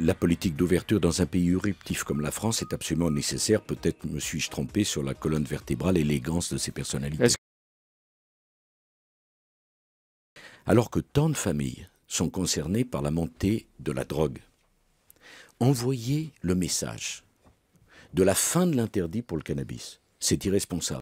la politique d'ouverture dans un pays éruptif comme la France est absolument nécessaire. Peut-être me suis-je trompé sur la colonne vertébrale, l'élégance de ces personnalités. Alors que tant de familles sont concernées par la montée de la drogue, envoyer le message de la fin de l'interdit pour le cannabis, c'est irresponsable.